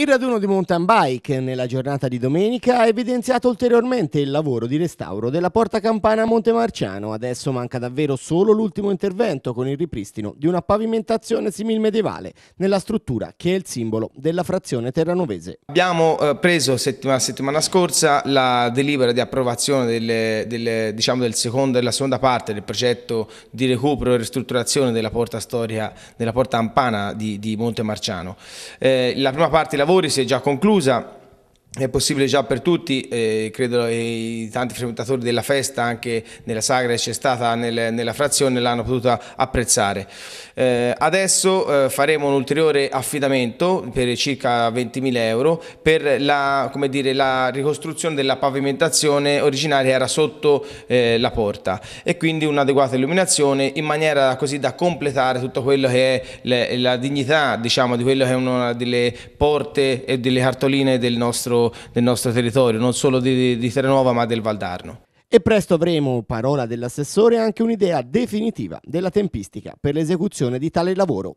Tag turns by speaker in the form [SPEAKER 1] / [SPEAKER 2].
[SPEAKER 1] Il raduno di mountain bike nella giornata di domenica ha evidenziato ulteriormente il lavoro di restauro della porta campana a Montemarciano. Adesso manca davvero solo l'ultimo intervento con il ripristino di una pavimentazione simil medievale nella struttura che è il simbolo della frazione terranovese.
[SPEAKER 2] Abbiamo eh, preso settimana, settimana scorsa la delibera di approvazione delle, delle, diciamo del secondo, della seconda parte del progetto di recupero e ristrutturazione della porta storica della porta campana di, di Montemarciano. Eh, la prima parte lavori si è già conclusa è possibile già per tutti, eh, credo i tanti frequentatori della festa anche nella sagra che c'è stata nel, nella frazione l'hanno potuta apprezzare. Eh, adesso eh, faremo un ulteriore affidamento per circa 20.000 euro per la, dire, la, ricostruzione della pavimentazione originaria che era sotto eh, la porta e quindi un'adeguata illuminazione in maniera così da completare tutto quello che è le, la dignità diciamo, di quello che è una delle porte e delle cartoline del nostro nostro, del nostro territorio, non solo di, di Terranova ma del Valdarno.
[SPEAKER 1] E presto avremo, parola dell'assessore, anche un'idea definitiva della tempistica per l'esecuzione di tale lavoro.